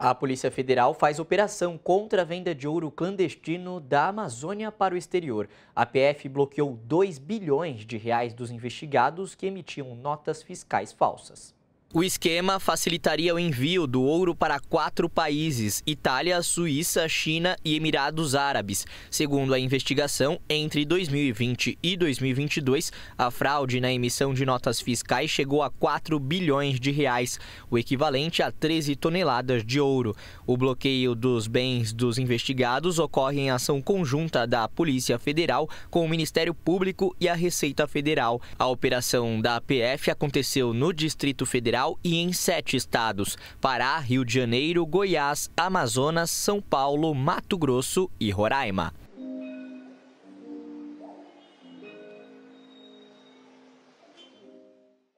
A Polícia Federal faz operação contra a venda de ouro clandestino da Amazônia para o exterior. A PF bloqueou 2 bilhões de reais dos investigados que emitiam notas fiscais falsas. O esquema facilitaria o envio do ouro para quatro países: Itália, Suíça, China e Emirados Árabes. Segundo a investigação, entre 2020 e 2022, a fraude na emissão de notas fiscais chegou a 4 bilhões de reais, o equivalente a 13 toneladas de ouro. O bloqueio dos bens dos investigados ocorre em ação conjunta da Polícia Federal com o Ministério Público e a Receita Federal. A operação da PF aconteceu no Distrito Federal federal e em sete estados: Pará, Rio de Janeiro, Goiás, Amazonas, São Paulo, Mato Grosso e Roraima.